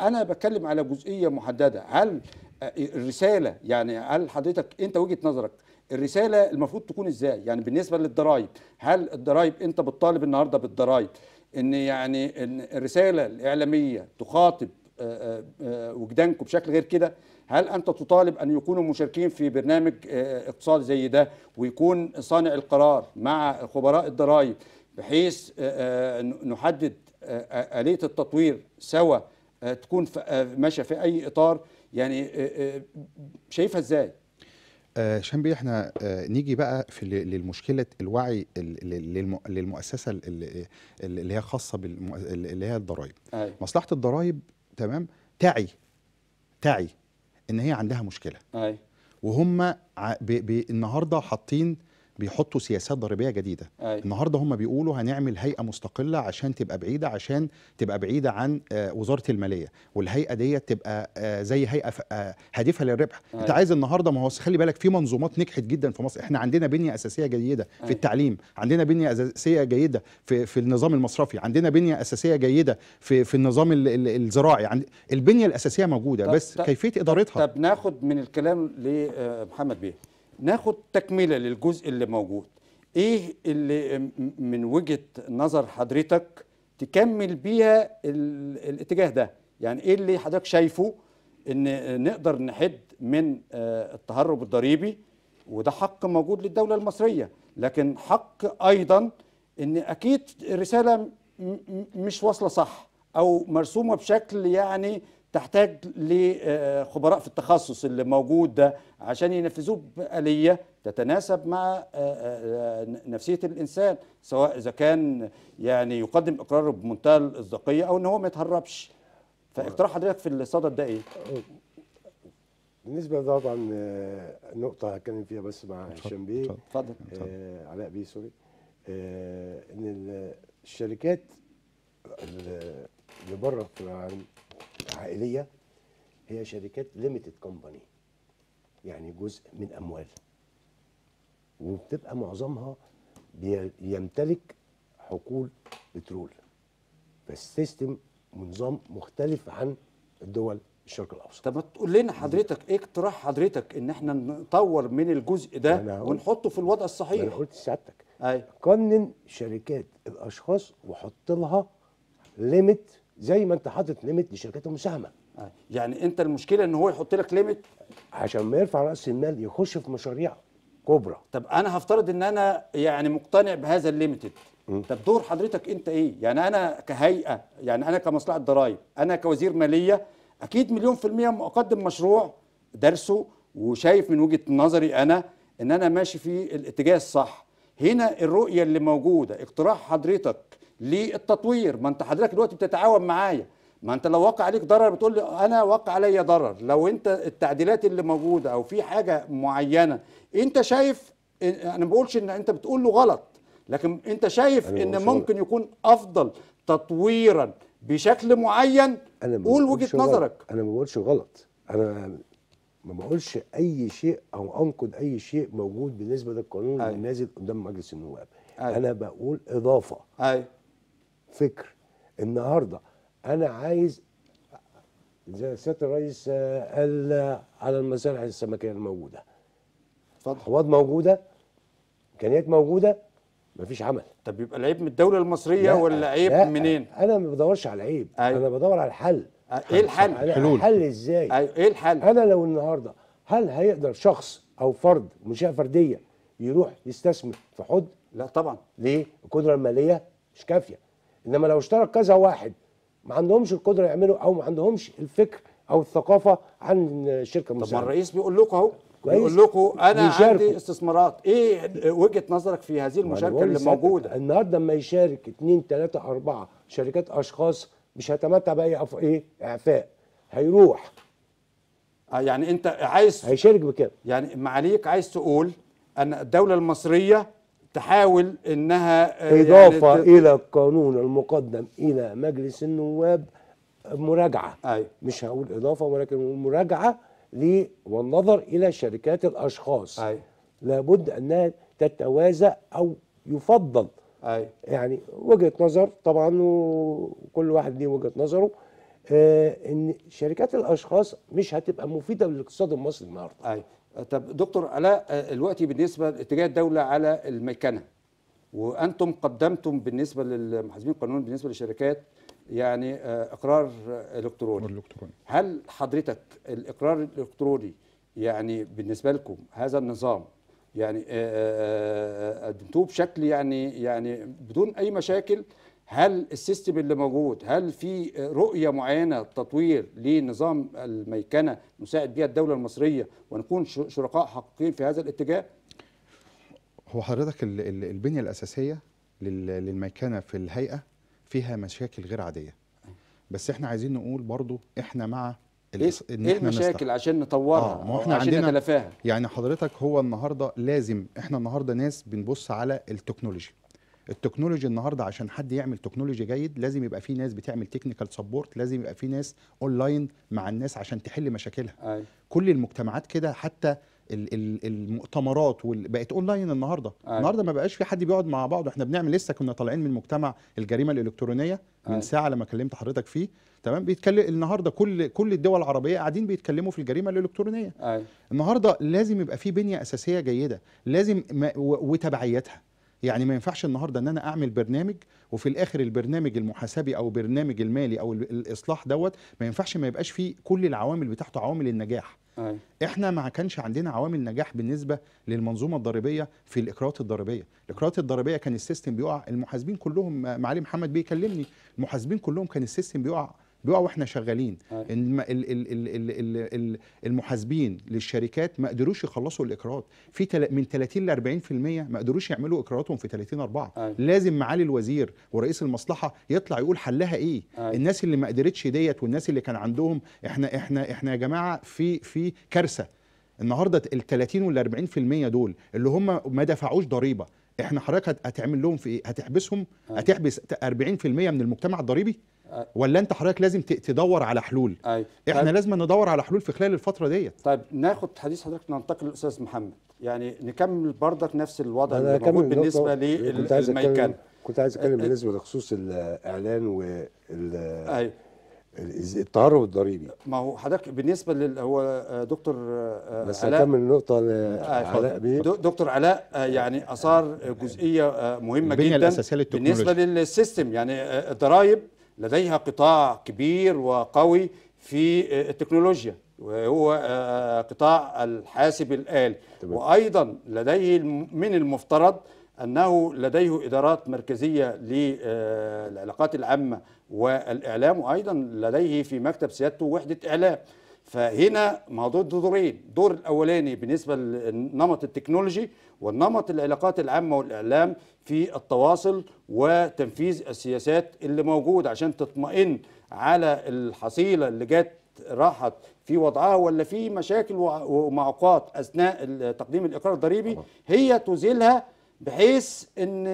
انا بتكلم على جزئيه محدده هل الرساله يعني هل حضرتك انت وجهه نظرك الرساله المفروض تكون ازاي يعني بالنسبه للضرايب هل الضرايب انت بتطالب النهارده بالضرايب ان يعني إن الرساله الاعلاميه تخاطب آه، آه، آه، وجدانكم بشكل غير كده هل انت تطالب ان يكونوا مشاركين في برنامج اقتصادي زي ده ويكون صانع القرار مع خبراء الضرايب بحيث نحدد اليه التطوير سوا تكون ماشيه في اي اطار يعني آه، آه، شايفها ازاي؟ آه شنبي احنا آه، نيجي بقى في للمشكله الوعي للمؤسسه اللي هي خاصه اللي هي الضرائب أيوة. مصلحه الضرائب تمام تعي تعي ان هي عندها مشكله أيوة. وهم النهارده حاطين بيحطوا سياسات ضريبيه جديده أي. النهارده هم بيقولوا هنعمل هيئه مستقله عشان تبقى بعيده عشان تبقى بعيده عن آه، وزاره الماليه والهيئه ديت تبقى آه، زي هيئه آه، هادفه للربح أي. انت عايز النهارده ما هو خلي بالك في منظومات نجحت جدا في مصر احنا عندنا بنيه اساسيه جيده في أي. التعليم عندنا بنيه اساسيه جيده في في النظام المصرفي عندنا بنيه اساسيه جيده في في النظام الزراعي عند البنيه الاساسيه موجوده طب بس طب كيفيه ادارتها طب ناخد من الكلام لمحمد بيه ناخد تكمله للجزء اللي موجود ايه اللي من وجهه نظر حضرتك تكمل بيها الاتجاه ده يعني ايه اللي حضرتك شايفه ان نقدر نحد من آه، التهرب الضريبي وده حق موجود للدوله المصريه لكن حق ايضا ان اكيد الرساله مش واصله صح او مرسومه بشكل يعني تحتاج لخبراء في التخصص اللي موجود ده عشان ينفذوه بآلية تتناسب مع آه، آه، نفسية الإنسان سواء إذا كان يعني يقدم إقراره بمنتهى الإصداقية أو إن هو ما يتهربش فاقتراح حضرتك في الصدد ده إيه؟ بالنسبة طبعا آه، نقطة هتكلم فيها بس مع هشام بيه اتفضل آه علاء بيه سوري آه إن الشركات اللي بره في العالم شركات عائليه هي شركات ليميتد كومباني يعني جزء من اموال وبتبقى معظمها بيمتلك حقول بترول فالسيستم ونظام مختلف عن الدول الشرق الاوسط طب تقول لنا حضرتك ايه اقتراح حضرتك ان احنا نطور من الجزء ده ونحطه في الوضع الصحيح انا قلت سعادتك قنن شركات الاشخاص وحط لها ليميت زي ما انت حاطط ليميت لشركات المساهمه آه، يعني انت المشكله ان هو يحط لك ليميت عشان ما يرفع راس المال يخش في مشاريع كبرى طب انا هفترض ان انا يعني مقتنع بهذا الليميتد طب دور حضرتك انت ايه يعني انا كهيئه يعني انا كمصلحه ضرائب انا كوزير ماليه اكيد مليون في الميه اقدم مشروع درسه وشايف من وجهه نظري انا ان انا ماشي في الاتجاه الصح هنا الرؤيه اللي موجوده اقتراح حضرتك للتطوير ما انت حضرتك دلوقتي بتتعاون معايا ما انت لو وقع عليك ضرر بتقول لي انا وقع عليا ضرر لو انت التعديلات اللي موجوده او في حاجه معينه انت شايف انا ما بقولش ان انت بتقول له غلط لكن انت شايف ان ممكن غلط. يكون افضل تطويرا بشكل معين أنا قول وجهه نظرك انا ما بقولش غلط انا ما بقولش اي شيء او انقد اي شيء موجود بالنسبه للقانون اللي نازل قدام مجلس النواب أي. انا بقول اضافه أي. فكر النهارده انا عايز زي سياده الرئيس آه، قال آه، على المسارح السمكيه الموجوده اتفضل حواض موجوده امكانيات موجوده مفيش عمل طب يبقى العيب من الدوله المصريه ولا عيب لا منين انا ما بدورش على العيب انا بدور على الحل ايه الحل حلول الحل ازاي أيوه. ايه الحل انا لو النهارده هل هيقدر شخص او فرد منشاه فرديه يروح يستثمر في حوض لا طبعا ليه القدره الماليه مش كافيه انما لو اشترك كذا واحد ما عندهمش القدره يعملوا او ما عندهمش الفكر او الثقافه عن الشركه المساهمه طب الرئيس بيقول لكم اهو بيقول لكم انا عندي استثمارات ايه وجهه نظرك في هذه المشاركه اللي موجوده النهارده لما يشارك 2 3 4 شركات اشخاص مش هيتمتع باي ايه اعفاء هيروح آه، يعني انت عايز هيشارك بكام يعني معاليك عايز تقول ان الدوله المصريه تحاول انها آه، يعني اضافه يعني الى القانون المقدم الى مجلس النواب مراجعه أيوة. مش هقول اضافه ولكن مراجعه لي والنظر الى شركات الاشخاص أيوة. لابد انها تتوازى او يفضل أيوة. يعني وجهه نظر طبعا وكل واحد ليه وجهه نظره آه ان شركات الاشخاص مش هتبقى مفيده للاقتصاد المصري النهارده أيوة. طب دكتور علاء دلوقتي آه، بالنسبه لاتجاه الدوله على الميكنه وانتم قدمتم بالنسبه للمحاسبين القانون بالنسبه للشركات يعني آه، اقرار الكتروني الالكتروني هل حضرتك الاقرار الالكتروني يعني بالنسبه لكم هذا النظام يعني قدمتوه آه، بشكل يعني يعني بدون اي مشاكل هل السيستم اللي موجود هل في رؤية معينة تطوير لنظام الميكنة نساعد بها الدولة المصرية ونكون شركاء حقيقيين في هذا الاتجاه؟ هو حضرتك البنية الأساسية للميكنة في الهيئة فيها مشاكل غير عادية بس احنا عايزين نقول برضو احنا مع إيه ان ايه احنا المشاكل نستخدم. عشان نطورها آه ما احنا عشان عندنا نتلافاها يعني حضرتك هو النهارده لازم احنا النهارده ناس بنبص على التكنولوجي التكنولوجي النهارده عشان حد يعمل تكنولوجي جيد لازم يبقى في ناس بتعمل تكنيكال سبورت لازم يبقى في ناس اونلاين مع الناس عشان تحل مشاكلها أي. أيوة. كل المجتمعات كده حتى المؤتمرات بقت اونلاين النهارده أي. أيوة. النهارده ما بقاش في حد بيقعد مع بعض احنا بنعمل لسه كنا طالعين من مجتمع الجريمه الالكترونيه من أي. أيوة. ساعه لما كلمت حضرتك فيه تمام بيتكلم النهارده كل كل الدول العربيه قاعدين بيتكلموا في الجريمه الالكترونيه أي. النهارده لازم يبقى في بنيه اساسيه جيده لازم وتبعياتها يعني ما ينفعش النهارده ان انا اعمل برنامج وفي الاخر البرنامج المحاسبي او برنامج المالي او الاصلاح دوت ما ينفعش ما يبقاش فيه كل العوامل بتاعته عوامل النجاح أي. أيوه. احنا ما كانش عندنا عوامل نجاح بالنسبه للمنظومه الضريبيه في الاقراءات الضريبيه الاقراءات الضريبيه كان السيستم بيقع المحاسبين كلهم معالي محمد بيكلمني المحاسبين كلهم كان السيستم بيقع بيقع واحنا شغالين المحاسبين للشركات ما قدروش يخلصوا الاقراض في من 30 ل 40% ما قدروش يعملوا اقراءاتهم في 30 4 لازم معالي الوزير ورئيس المصلحه يطلع يقول حلها ايه أي. الناس اللي ما قدرتش ديت والناس اللي كان عندهم احنا احنا احنا يا جماعه في في كارثه النهارده ال 30 وال 40% دول اللي هم ما دفعوش ضريبه احنا حضرتك هتعمل لهم في ايه؟ هتحبسهم؟ آه. هتحبس 40% من المجتمع الضريبي؟ آه. ولا انت حضرتك لازم تدور على حلول؟ أيوة. احنا طيب. لازم ندور على حلول في خلال الفتره ديت. طيب ناخد حديث حضرتك ننتقل للاستاذ محمد، يعني نكمل برضك نفس الوضع اللي موجود بالنسبه للميكان. كنت عايز اتكلم آه، بالنسبه لخصوص الاعلان وال ايوه التهرب والضريبي ما هو حضرتك بالنسبه لل هو آه، دكتور آه، بس علاء بس النقطه آه، علاء دكتور علاء يعني اثار جزئيه مهمه جدا بالنسبه للسيستم يعني الضرايب لديها قطاع كبير وقوي في التكنولوجيا وهو قطاع الحاسب الآلي وأيضا لديه من المفترض أنه لديه إدارات مركزية للعلاقات العامة والإعلام أيضا لديه في مكتب سيادته وحدة إعلام فهنا موضوع دورين دور الاولاني بالنسبه لنمط التكنولوجي والنمط العلاقات العامه والاعلام في التواصل وتنفيذ السياسات اللي موجوده عشان تطمئن على الحصيله اللي جت راحت في وضعها ولا في مشاكل ومعوقات اثناء تقديم الاقرار الضريبي هي تزيلها بحيث ان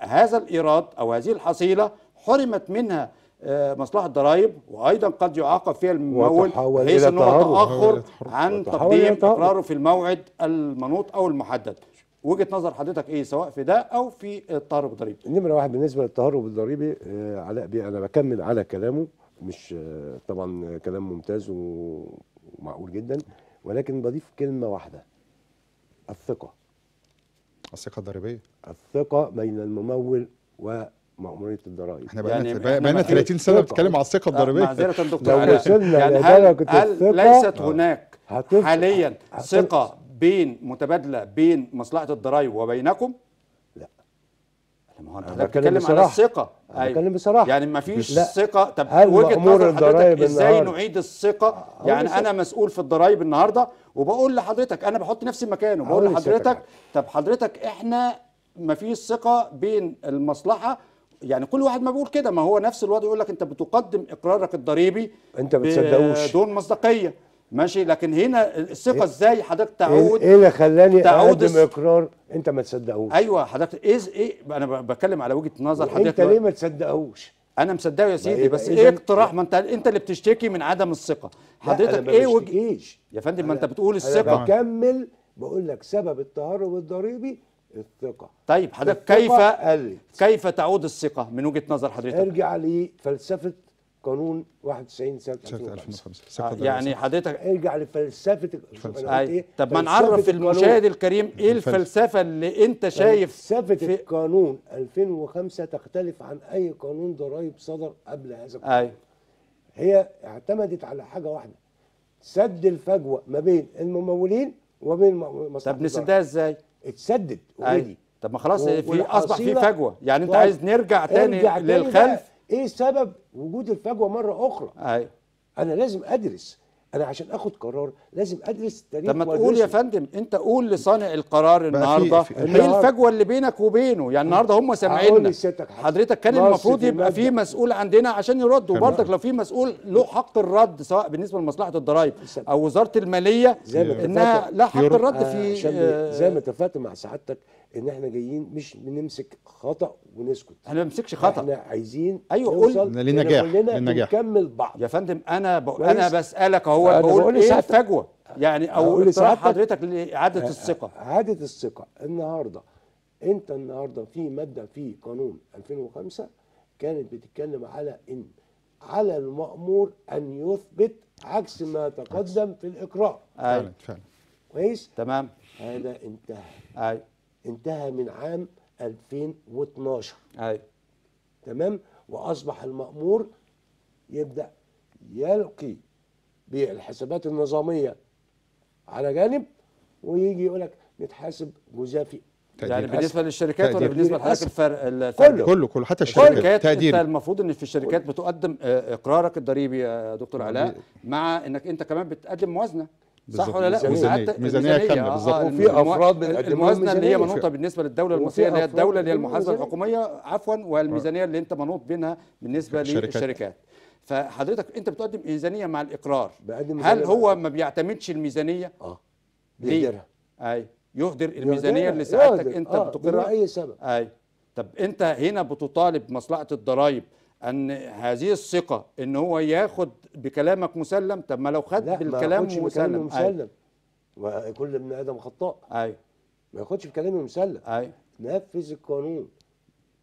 هذا الايراد او هذه الحصيله حرمت منها آه، مصلحه الضرائب وايضا قد يعاقب فيها الممول بحيث انه تاخر عن تقديم اقراره في الموعد المنوط او المحدد وجهه نظر حضرتك ايه سواء في ده او في التهرب الضريبي نمره واحد بالنسبه للتهرب الضريبي آه، علاء بيه انا بكمل على كلامه مش آه، طبعا كلام ممتاز ومعقول جدا ولكن بضيف كلمه واحده الثقه الثقه الضريبيه الثقه بين الممول و مأمورية الضرائب احنا بقى يعني بقالنا 30 سنة بنتكلم على الثقة آه، الضريبية معذرة دكتور لو يعني هل, هل ليست آه، هناك حاليا ثقة بين متبادلة بين مصلحة الضرائب وبينكم؟ لا ما هو انت بتتكلم على الثقة أيوة. بتكلم بصراحه يعني ما فيش ثقه طب وجهه نظر حضرتك ازاي نعيد الثقه آه، يعني انا مسؤول في الضرايب النهارده وبقول لحضرتك انا بحط نفسي مكانه بقول لحضرتك طب حضرتك احنا ما فيش ثقه بين المصلحه يعني كل واحد ما بيقول كده ما هو نفس الوضع يقول لك انت بتقدم اقرارك الضريبي انت ما بتصدقوش دون مصداقيه ماشي لكن هنا الثقه إيه؟ ازاي حضرتك إيه تعود ايه اللي خلاني اقدم اقرار انت ما تصدقوش ايوه حضرتك ايه ايه انا بتكلم على وجهه نظر حضرتك انت ليه ما تصدقوش انا مصدقه يا سيدي بس ايه, إيه اقتراح ما انت انت اللي بتشتكي من عدم الثقه حضرتك ايه وجه يا فندم ما انت بتقول الثقه بكمل بقول لك سبب التهرب الضريبي الثقة طيب حضرتك كيف قلت. كيف تعود الثقة من وجهة نظر حضرتك؟ ارجع لفلسفة قانون 91 سنة 2005 آه، يعني حضرتك ارجع لفلسفة ايه؟ طب ما نعرف المشاهد الكريم ايه الفلسفة اللي انت شايف فلسفة في... القانون 2005 تختلف عن اي قانون ضرائب صدر قبل هذا القانون أي. هي اعتمدت على حاجة واحدة سد الفجوة ما بين الممولين وبين مصلحة طب نسدها ازاي؟ اتسدد اوريدي طب ما خلاص في اصبح في فجوه يعني انت طيب، عايز نرجع تاني للخلف ايه سبب وجود الفجوه مره اخرى ايوه انا لازم ادرس انا عشان اخد قرار لازم ادرس التاريخ طب ما تقول يا فندم انت قول لصانع القرار النهارده ايه الفجوه اللي بينك وبينه يعني النهارده هم سامعيننا حضرتك كان المفروض يبقى في مسؤول عندنا عشان يرد وبرضك لو في مسؤول له حق الرد سواء بالنسبه لمصلحه الضرائب او وزاره الماليه انها لا حق الرد آه، في آه، زي ما اتفقت مع سعادتك ان احنا جايين مش بنمسك خطا ونسكت انا ما بمسكش خطا احنا عايزين ايوه قول للنجاح للنجاح نكمل بعض يا فندم انا انا بسالك اهو بقول, بقول ايه ساعتك. الفجوه يعني او اقتراح حضرتك لاعاده آه، آه، الثقه اعاده الثقه النهارده انت النهارده في ماده في قانون 2005 كانت بتتكلم على ان على المامور ان يثبت عكس ما تقدم في الاقرار ايوه فعلا كويس تمام هذا انتهى ايوه انتهى من عام 2012 ايوه تمام واصبح المامور يبدا يلقي بالحسابات النظاميه على جانب ويجي يقول لك نتحاسب جزافي يعني بالنسبه للشركات ولا بالنسبه لحضرتك الفرق كله كله كله حتى الشركات تقدير. انت المفروض ان في الشركات بتقدم آه، اقرارك الضريبي يا دكتور علاء مع انك انت كمان بتقدم موازنه بالزبط. صح ولا لا ميزانية, ميزانية كامله بالظبط آه، وفي افراد الموازنه اللي هي منوطه بالنسبه للدوله المصريه اللي هي الدوله اللي هي المحاسبه الحكوميه عفوا والميزانيه اللي انت منوط بينها بالنسبه الشركات. للشركات فحضرتك انت بتقدم ميزانيه مع الاقرار هل هو ما بيعتمدش الميزانيه؟ اه بيهدرها اي يهدر الميزانيه اللي سعادتك انت آه بتقرها اي سبب اي طب انت هنا بتطالب مصلحه الضرائب ان هذه الثقه ان هو ياخد بكلامك مسلم طب ما لو خد لا بالكلام ما مسلم مسلم أي. كل ابن ادم خطاء ايوه ما ياخدش بكلامي مسلم ايوه نفذ القانون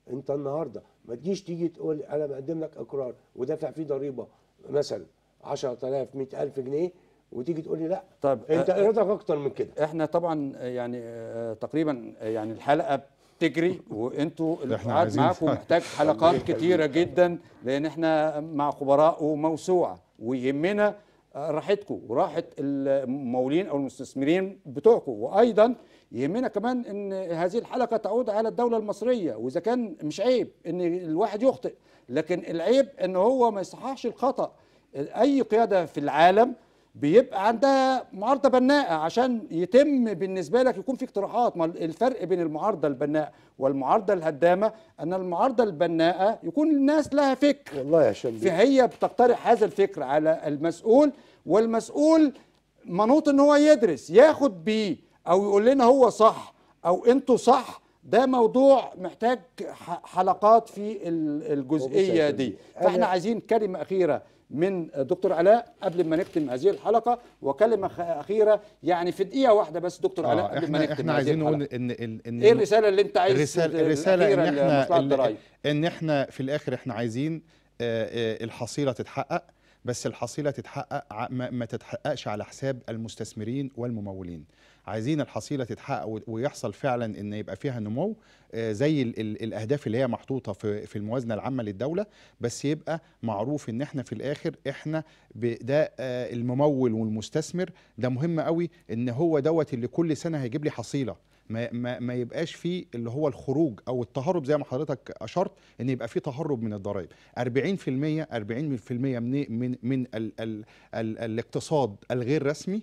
انت النهارده ما تجيش تيجي تقول انا بقدم لك اقرار ودافع فيه ضريبه مثلا 10000 100000 جنيه وتيجي تقول لي لا طب انت ارادتك آه، آه، اكتر من كده احنا طبعا يعني آه، تقريبا يعني الحلقه تجري وانتوا القعاد معاكم محتاج حلقات كتيره جدا لان احنا مع خبراء وموسوعه ويهمنا آه، راحتكم وراحه الممولين او المستثمرين بتوعكم وايضا يهمنا كمان ان هذه الحلقه تعود على الدوله المصريه واذا كان مش عيب ان الواحد يخطئ لكن العيب ان هو ما يصححش الخطا اي قياده في العالم بيبقى عندها معارضه بناءه عشان يتم بالنسبه لك يكون في اقتراحات ما الفرق بين المعارضه البناءه والمعارضه الهدامه ان المعارضه البناءه يكون الناس لها فكر والله يا شباب فهي بتقترح هذا الفكر على المسؤول والمسؤول منوط ان هو يدرس ياخد بيه او يقول لنا هو صح او انتوا صح ده موضوع محتاج حلقات في الجزئيه دي فاحنا عايزين كلمه اخيره من دكتور علاء قبل ما نختم هذه الحلقه وكلمه اخيره يعني في دقيقه واحده بس دكتور آه علاء قبل ما نختم احنا عايزين نقول ان, إن, ايه الرساله اللي انت عايز الرساله, الرسالة إن, احنا ان احنا في الاخر احنا عايزين آه، آه، الحصيله تتحقق بس الحصيله تتحقق ما تتحققش على حساب المستثمرين والممولين عايزين الحصيله تتحقق ويحصل فعلا ان يبقى فيها نمو آه، زي الـ الـ الاهداف اللي هي محطوطه في في الموازنه العامه للدوله بس يبقى معروف ان احنا في الاخر احنا ده آه، الممول والمستثمر ده مهم قوي ان هو دوت اللي كل سنه هيجيب لي حصيله ما, ما, ما يبقاش في اللي هو الخروج او التهرب زي ما حضرتك اشرت ان يبقى في تهرب من الضرائب 40% 40% من من من ال ال ال الاقتصاد الغير رسمي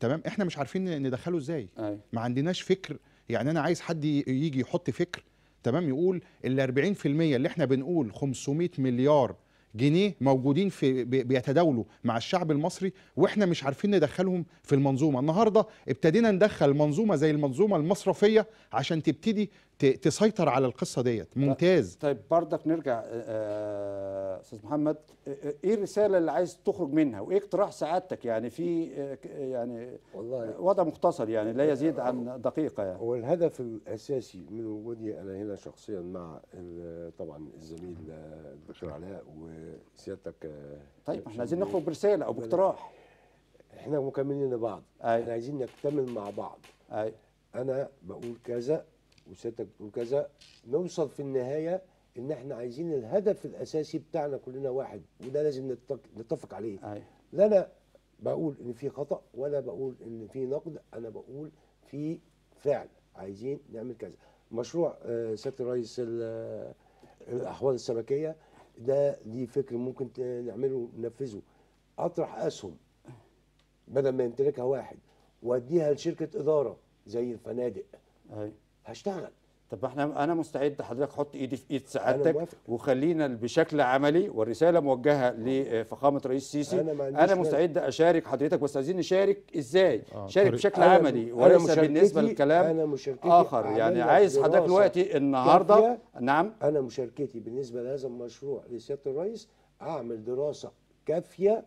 تمام احنا مش عارفين ندخله ازاي أيوه. ما عندناش فكر يعني انا عايز حد يجي يحط فكر تمام يقول ال 40% اللي احنا بنقول 500 مليار جنيه موجودين في بيتداولوا مع الشعب المصري واحنا مش عارفين ندخلهم في المنظومه النهارده ابتدينا ندخل منظومه زي المنظومه المصرفيه عشان تبتدي تسيطر على القصه ديت ممتاز طيب برضك نرجع آه، آه، استاذ محمد آه، ايه الرساله اللي عايز تخرج منها وايه اقتراح سعادتك يعني في يعني والله وضع مختصر يعني لا يزيد عن دقيقه يعني والهدف الاساسي من وجودي انا هنا شخصيا مع طبعا الزميل الدكتور طيب. علاء وسيادتك طيب احنا عايزين نخرج برساله او باقتراح احنا مكملين لبعض أي. احنا عايزين نكتمل مع بعض أي. انا بقول كذا وستك وكذا نوصل في النهايه ان احنا عايزين الهدف الاساسي بتاعنا كلنا واحد وده لازم نتفق عليه أيوه. لا انا بقول ان في خطا ولا بقول ان في نقد انا بقول في فعل عايزين نعمل كذا مشروع آه، سياده الرئيس الاحوال السمكيه ده ليه فكر ممكن نعمله ننفذه اطرح اسهم بدل ما يمتلكها واحد واديها لشركه اداره زي الفنادق أي. أيوه. هشتغل طب احنا انا مستعد حضرتك حط ايدي في ايد سعادتك وخلينا بشكل عملي والرساله موجهه لفخامه رئيس السيسي انا, أنا مستعد اشارك حضرتك بس عايزين نشارك ازاي آه شارك بشكل أنا عملي وليس بالنسبه لكلام اخر يعني عايز حضرتك دلوقتي النهارده نعم انا مشاركتي بالنسبه لهذا المشروع لسياده الرئيس اعمل دراسه كافيه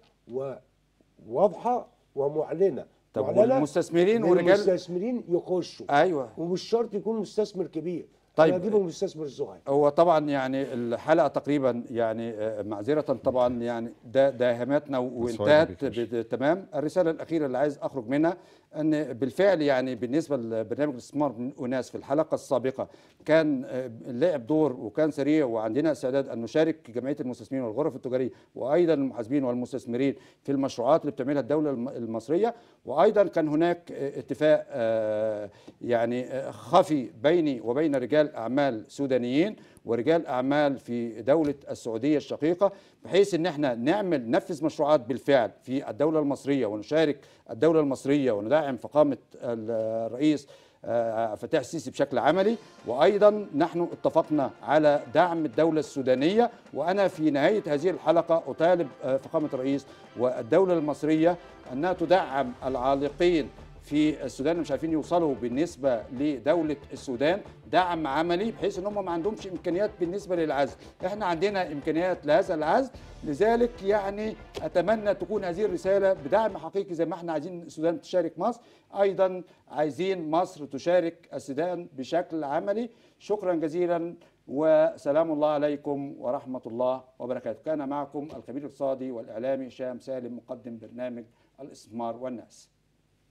وواضحه ومعلنه طب والمستثمرين ورجال المستثمرين يخشوا ايوه ومش شرط يكون مستثمر كبير طيب اجيبه مستثمر صغير هو طبعا يعني الحلقه تقريبا يعني آه، معذره طبعا يعني ده داهماتنا وانتهت تمام الرساله الاخيره اللي عايز اخرج منها ان بالفعل يعني بالنسبه لبرنامج الاستثمار من اناس في الحلقه السابقه كان آه، لعب دور وكان سريع وعندنا استعداد ان نشارك جمعيه المستثمرين والغرف التجاريه وايضا المحاسبين والمستثمرين في المشروعات اللي بتعملها الدوله المصريه وايضا كان هناك آه، اتفاق آه، يعني خفي بيني وبين رجال اعمال سودانيين ورجال اعمال في دوله السعوديه الشقيقه بحيث ان احنا نعمل ننفذ مشروعات بالفعل في الدوله المصريه ونشارك الدوله المصريه وندعم فخامه الرئيس آه، فتح السيسي بشكل عملي وايضا نحن اتفقنا على دعم الدوله السودانيه وانا في نهايه هذه الحلقه اطالب آه، فخامه الرئيس والدوله المصريه انها تدعم العالقين في السودان مش عارفين يوصلوا بالنسبه لدوله السودان دعم عملي بحيث ان هم ما عندهمش امكانيات بالنسبه للعزل احنا عندنا امكانيات لهذا العزل لذلك يعني اتمنى تكون هذه الرساله بدعم حقيقي زي ما احنا عايزين السودان تشارك مصر ايضا عايزين مصر تشارك السودان بشكل عملي شكرا جزيلا وسلام الله عليكم ورحمة الله وبركاته كان معكم الخبير الاقتصادي والإعلامي هشام سالم مقدم برنامج الاستثمار والناس